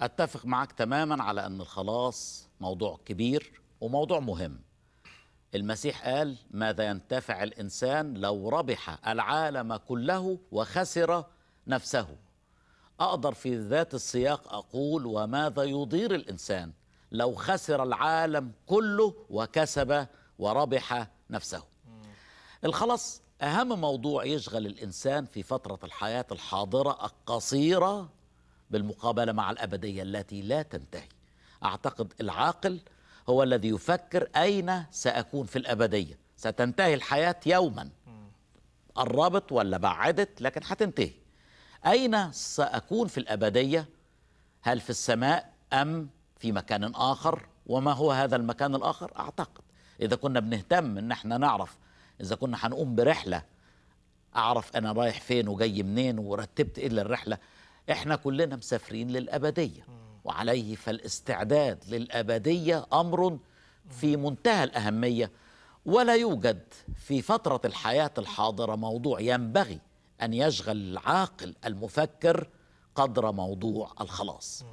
أتفق معك تماما على أن الخلاص موضوع كبير وموضوع مهم المسيح قال ماذا ينتفع الإنسان لو ربح العالم كله وخسر نفسه أقدر في ذات السياق أقول وماذا يضير الإنسان لو خسر العالم كله وكسب وربح نفسه الخلاص أهم موضوع يشغل الإنسان في فترة الحياة الحاضرة القصيرة بالمقابله مع الابديه التي لا تنتهي اعتقد العاقل هو الذي يفكر اين ساكون في الابديه ستنتهي الحياه يوما قربت ولا بعدت لكن هتنتهي اين ساكون في الابديه هل في السماء ام في مكان اخر وما هو هذا المكان الاخر اعتقد اذا كنا بنهتم ان احنا نعرف اذا كنا هنقوم برحله اعرف انا رايح فين وجاي منين ورتبت ايه للرحله احنا كلنا مسافرين للابديه وعليه فالاستعداد للابديه امر في منتهى الاهميه ولا يوجد في فتره الحياه الحاضره موضوع ينبغي ان يشغل العاقل المفكر قدر موضوع الخلاص